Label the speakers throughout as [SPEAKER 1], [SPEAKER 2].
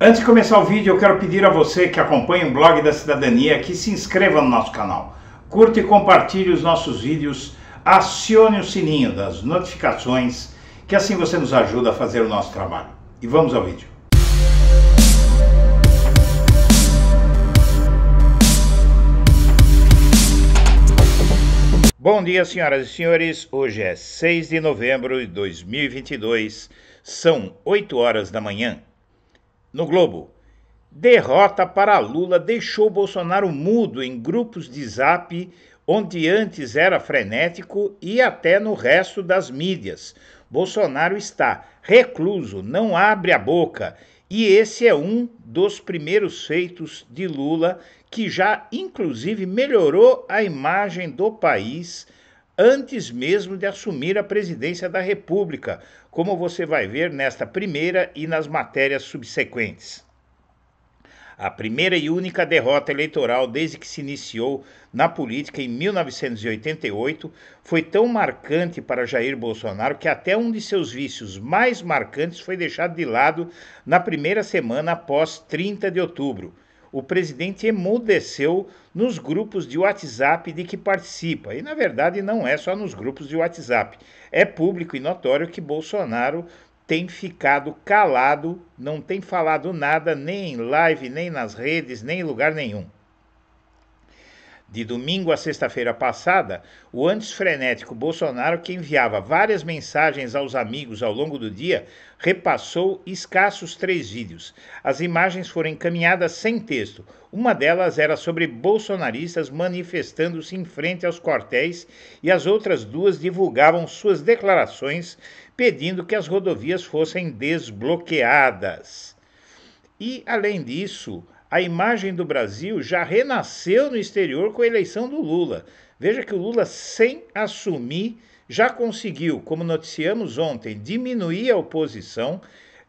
[SPEAKER 1] Antes de começar o vídeo, eu quero pedir a você que acompanha o blog da cidadania que se inscreva no nosso canal, curta e compartilhe os nossos vídeos, acione o sininho das notificações, que assim você nos ajuda a fazer o nosso trabalho. E vamos ao vídeo. Bom dia, senhoras e senhores. Hoje é 6 de novembro de 2022, são 8 horas da manhã. No Globo, derrota para Lula deixou Bolsonaro mudo em grupos de zap, onde antes era frenético e até no resto das mídias. Bolsonaro está recluso, não abre a boca. E esse é um dos primeiros feitos de Lula, que já inclusive melhorou a imagem do país antes mesmo de assumir a presidência da República, como você vai ver nesta primeira e nas matérias subsequentes. A primeira e única derrota eleitoral desde que se iniciou na política em 1988 foi tão marcante para Jair Bolsonaro que até um de seus vícios mais marcantes foi deixado de lado na primeira semana após 30 de outubro o presidente emudeceu nos grupos de WhatsApp de que participa. E, na verdade, não é só nos grupos de WhatsApp. É público e notório que Bolsonaro tem ficado calado, não tem falado nada, nem em live, nem nas redes, nem em lugar nenhum de domingo à sexta-feira passada, o antes frenético Bolsonaro, que enviava várias mensagens aos amigos ao longo do dia, repassou escassos três vídeos. As imagens foram encaminhadas sem texto. Uma delas era sobre bolsonaristas manifestando-se em frente aos quartéis e as outras duas divulgavam suas declarações pedindo que as rodovias fossem desbloqueadas. E, além disso, a imagem do Brasil já renasceu no exterior com a eleição do Lula. Veja que o Lula, sem assumir, já conseguiu, como noticiamos ontem, diminuir a oposição,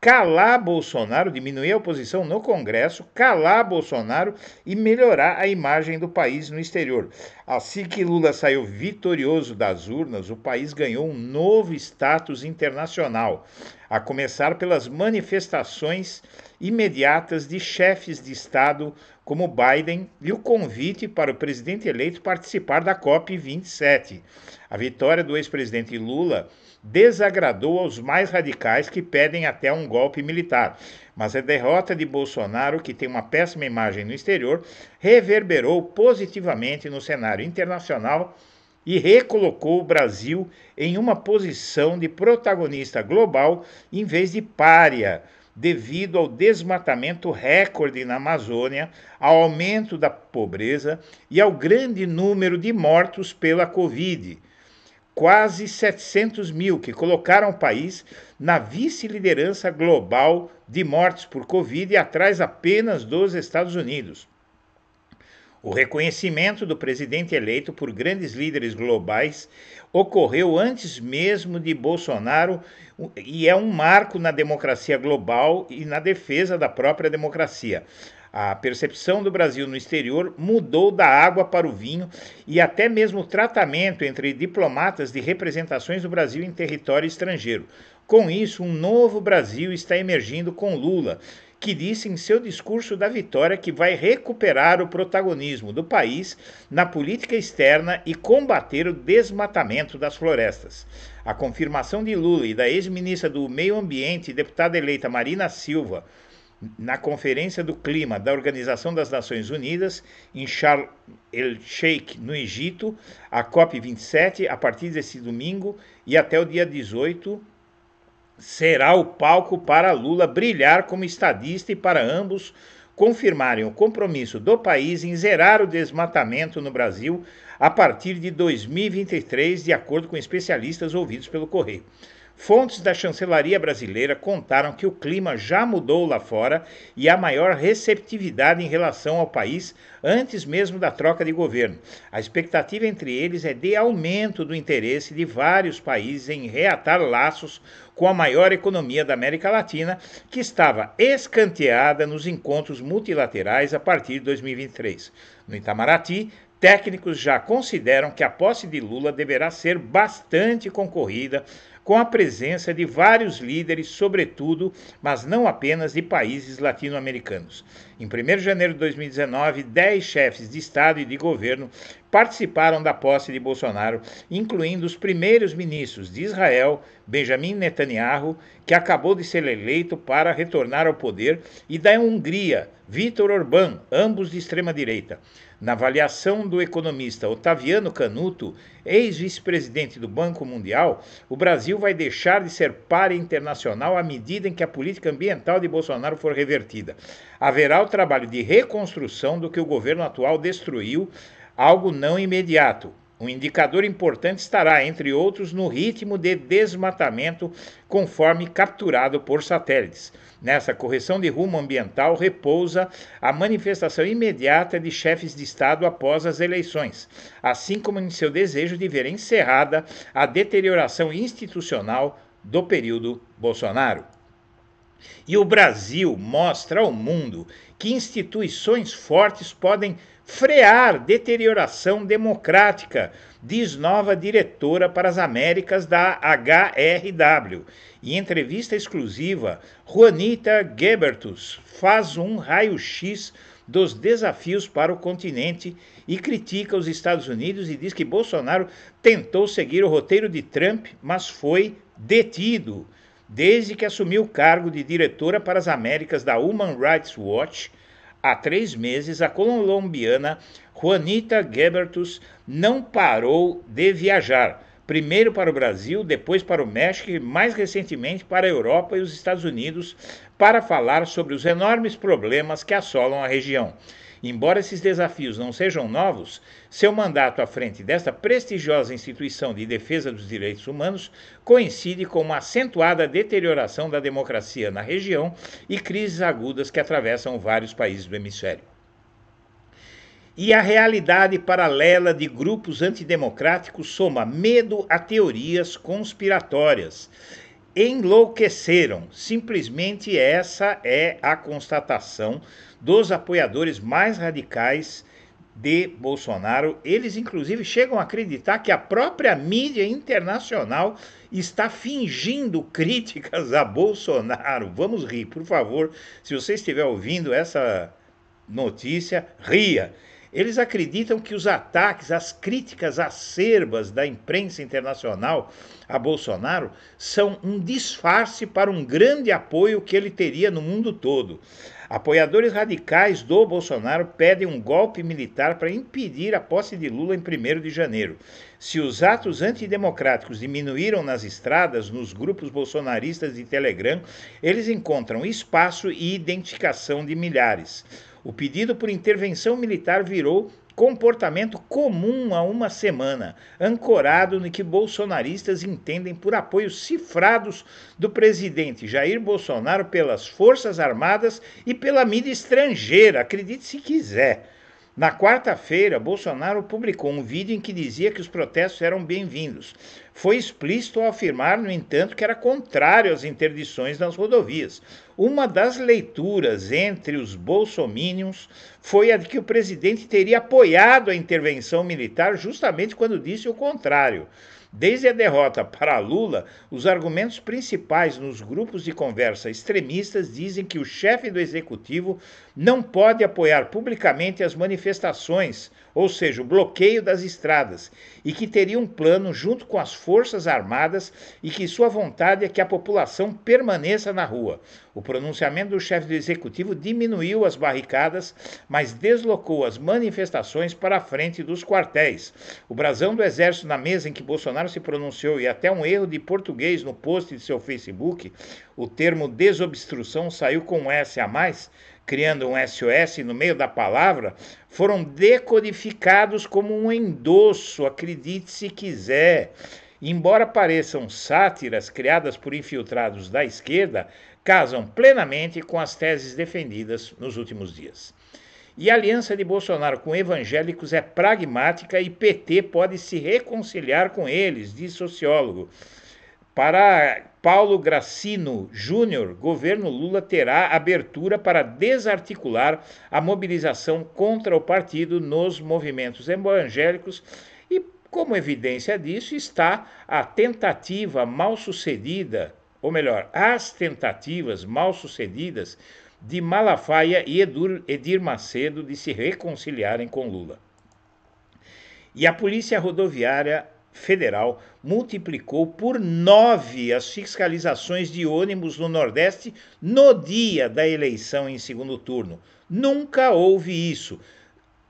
[SPEAKER 1] calar Bolsonaro, diminuir a oposição no Congresso, calar Bolsonaro e melhorar a imagem do país no exterior. Assim que Lula saiu vitorioso das urnas, o país ganhou um novo status internacional, a começar pelas manifestações imediatas de chefes de Estado como Biden e o convite para o presidente eleito participar da COP27. A vitória do ex-presidente Lula desagradou aos mais radicais que pedem até um golpe militar, mas a derrota de Bolsonaro, que tem uma péssima imagem no exterior, reverberou positivamente no cenário internacional e recolocou o Brasil em uma posição de protagonista global em vez de pária devido ao desmatamento recorde na Amazônia, ao aumento da pobreza e ao grande número de mortos pela Covid. Quase 700 mil, que colocaram o país na vice-liderança global de mortes por Covid, atrás apenas dos Estados Unidos. O reconhecimento do presidente eleito por grandes líderes globais ocorreu antes mesmo de Bolsonaro e é um marco na democracia global e na defesa da própria democracia. A percepção do Brasil no exterior mudou da água para o vinho e até mesmo o tratamento entre diplomatas de representações do Brasil em território estrangeiro. Com isso, um novo Brasil está emergindo com Lula que disse em seu discurso da vitória que vai recuperar o protagonismo do país na política externa e combater o desmatamento das florestas. A confirmação de Lula e da ex-ministra do Meio Ambiente e deputada eleita Marina Silva na Conferência do Clima da Organização das Nações Unidas em Charles el-Sheikh, no Egito, a COP27, a partir desse domingo e até o dia 18 será o palco para Lula brilhar como estadista e para ambos confirmarem o compromisso do país em zerar o desmatamento no Brasil a partir de 2023, de acordo com especialistas ouvidos pelo Correio. Fontes da chancelaria brasileira contaram que o clima já mudou lá fora e há maior receptividade em relação ao país antes mesmo da troca de governo. A expectativa entre eles é de aumento do interesse de vários países em reatar laços com a maior economia da América Latina, que estava escanteada nos encontros multilaterais a partir de 2023. No Itamaraty, técnicos já consideram que a posse de Lula deverá ser bastante concorrida com a presença de vários líderes, sobretudo, mas não apenas de países latino-americanos. Em 1 de janeiro de 2019, 10 chefes de Estado e de governo participaram da posse de Bolsonaro, incluindo os primeiros ministros de Israel, Benjamin Netanyahu, que acabou de ser eleito para retornar ao poder, e da Hungria, Vítor Orbán, ambos de extrema-direita. Na avaliação do economista Otaviano Canuto, ex-vice-presidente do Banco Mundial, o Brasil vai deixar de ser par internacional à medida em que a política ambiental de Bolsonaro for revertida. Haverá trabalho de reconstrução do que o governo atual destruiu, algo não imediato. Um indicador importante estará, entre outros, no ritmo de desmatamento, conforme capturado por satélites. Nessa correção de rumo ambiental repousa a manifestação imediata de chefes de Estado após as eleições, assim como em seu desejo de ver encerrada a deterioração institucional do período Bolsonaro. E o Brasil mostra ao mundo que instituições fortes podem frear deterioração democrática, diz nova diretora para as Américas da HRW. Em entrevista exclusiva, Juanita Gebertus faz um raio-x dos desafios para o continente e critica os Estados Unidos e diz que Bolsonaro tentou seguir o roteiro de Trump, mas foi detido desde que assumiu o cargo de diretora para as Américas da Human Rights Watch. Há três meses, a colombiana Juanita Gebertus não parou de viajar, primeiro para o Brasil, depois para o México e mais recentemente para a Europa e os Estados Unidos, para falar sobre os enormes problemas que assolam a região. Embora esses desafios não sejam novos, seu mandato à frente desta prestigiosa instituição de defesa dos direitos humanos coincide com uma acentuada deterioração da democracia na região e crises agudas que atravessam vários países do hemisfério. E a realidade paralela de grupos antidemocráticos soma medo a teorias conspiratórias enlouqueceram. Simplesmente essa é a constatação dos apoiadores mais radicais de Bolsonaro. Eles, inclusive, chegam a acreditar que a própria mídia internacional está fingindo críticas a Bolsonaro. Vamos rir, por favor. Se você estiver ouvindo essa notícia, ria. Eles acreditam que os ataques, as críticas acerbas da imprensa internacional a Bolsonaro são um disfarce para um grande apoio que ele teria no mundo todo. Apoiadores radicais do Bolsonaro pedem um golpe militar para impedir a posse de Lula em 1 de janeiro. Se os atos antidemocráticos diminuíram nas estradas, nos grupos bolsonaristas de Telegram, eles encontram espaço e identificação de milhares. O pedido por intervenção militar virou comportamento comum há uma semana, ancorado no que bolsonaristas entendem por apoios cifrados do presidente Jair Bolsonaro pelas Forças Armadas e pela mídia estrangeira, acredite se quiser. Na quarta-feira, Bolsonaro publicou um vídeo em que dizia que os protestos eram bem-vindos. Foi explícito ao afirmar, no entanto, que era contrário às interdições nas rodovias. Uma das leituras entre os bolsomínios foi a de que o presidente teria apoiado a intervenção militar justamente quando disse o contrário. Desde a derrota para Lula, os argumentos principais nos grupos de conversa extremistas dizem que o chefe do executivo não pode apoiar publicamente as manifestações ou seja, o bloqueio das estradas, e que teria um plano junto com as Forças Armadas e que sua vontade é que a população permaneça na rua. O pronunciamento do chefe do executivo diminuiu as barricadas, mas deslocou as manifestações para a frente dos quartéis. O brasão do exército na mesa em que Bolsonaro se pronunciou e até um erro de português no post de seu Facebook, o termo desobstrução saiu com um S a mais, criando um SOS no meio da palavra, foram decodificados como um endosso, acredite se quiser. Embora pareçam sátiras criadas por infiltrados da esquerda, casam plenamente com as teses defendidas nos últimos dias. E a aliança de Bolsonaro com evangélicos é pragmática e PT pode se reconciliar com eles, diz sociólogo. Para Paulo Gracino Júnior, governo Lula terá abertura para desarticular a mobilização contra o partido nos movimentos evangélicos e, como evidência disso, está a tentativa mal sucedida, ou melhor, as tentativas mal sucedidas de Malafaia e Edir Macedo de se reconciliarem com Lula. E a Polícia Rodoviária Federal multiplicou por nove as fiscalizações de ônibus no Nordeste no dia da eleição em segundo turno. Nunca houve isso.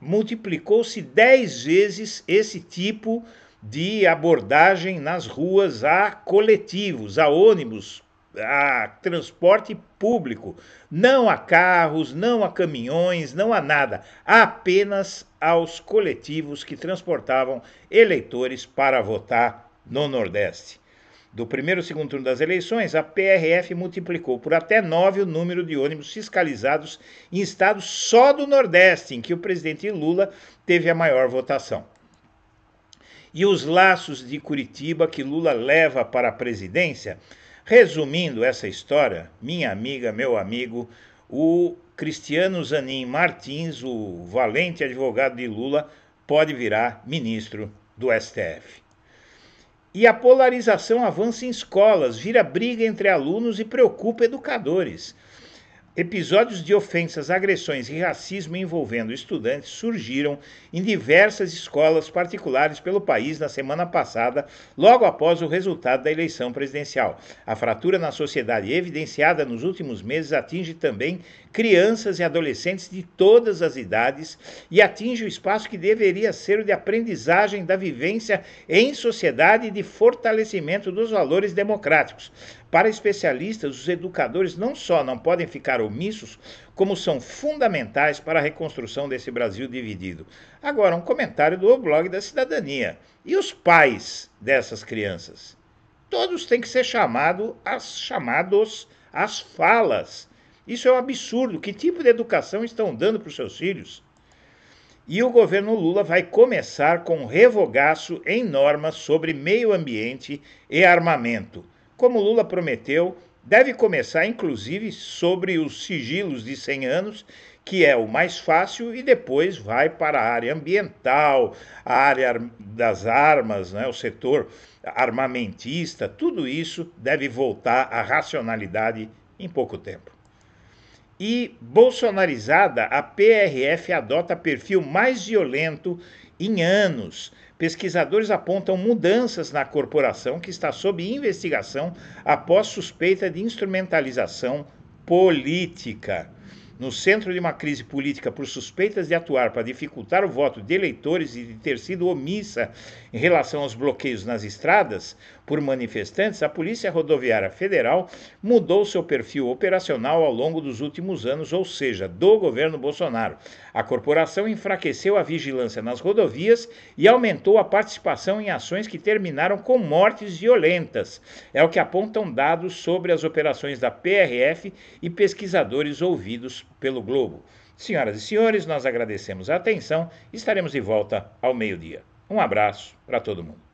[SPEAKER 1] Multiplicou-se dez vezes esse tipo de abordagem nas ruas a coletivos, a ônibus a transporte público, não a carros, não a caminhões, não a nada, apenas aos coletivos que transportavam eleitores para votar no Nordeste. Do primeiro ao segundo turno das eleições, a PRF multiplicou por até nove o número de ônibus fiscalizados em estados só do Nordeste, em que o presidente Lula teve a maior votação. E os laços de Curitiba que Lula leva para a presidência Resumindo essa história, minha amiga, meu amigo, o Cristiano Zanin Martins, o valente advogado de Lula, pode virar ministro do STF. E a polarização avança em escolas, vira briga entre alunos e preocupa educadores. Episódios de ofensas, agressões e racismo envolvendo estudantes surgiram em diversas escolas particulares pelo país na semana passada, logo após o resultado da eleição presidencial. A fratura na sociedade evidenciada nos últimos meses atinge também crianças e adolescentes de todas as idades e atinge o espaço que deveria ser o de aprendizagem da vivência em sociedade e de fortalecimento dos valores democráticos. Para especialistas, os educadores não só não podem ficar omissos, como são fundamentais para a reconstrução desse Brasil dividido. Agora, um comentário do blog da cidadania. E os pais dessas crianças? Todos têm que ser chamado as, chamados às falas. Isso é um absurdo. Que tipo de educação estão dando para os seus filhos? E o governo Lula vai começar com um revogaço em normas sobre meio ambiente e armamento como Lula prometeu, deve começar inclusive sobre os sigilos de 100 anos, que é o mais fácil, e depois vai para a área ambiental, a área das armas, né, o setor armamentista, tudo isso deve voltar à racionalidade em pouco tempo. E bolsonarizada, a PRF adota perfil mais violento em anos, pesquisadores apontam mudanças na corporação que está sob investigação após suspeita de instrumentalização política. No centro de uma crise política por suspeitas de atuar para dificultar o voto de eleitores e de ter sido omissa em relação aos bloqueios nas estradas por manifestantes, a Polícia Rodoviária Federal mudou seu perfil operacional ao longo dos últimos anos, ou seja, do governo Bolsonaro, a corporação enfraqueceu a vigilância nas rodovias e aumentou a participação em ações que terminaram com mortes violentas. É o que apontam dados sobre as operações da PRF e pesquisadores ouvidos pelo Globo. Senhoras e senhores, nós agradecemos a atenção. e Estaremos de volta ao meio-dia. Um abraço para todo mundo.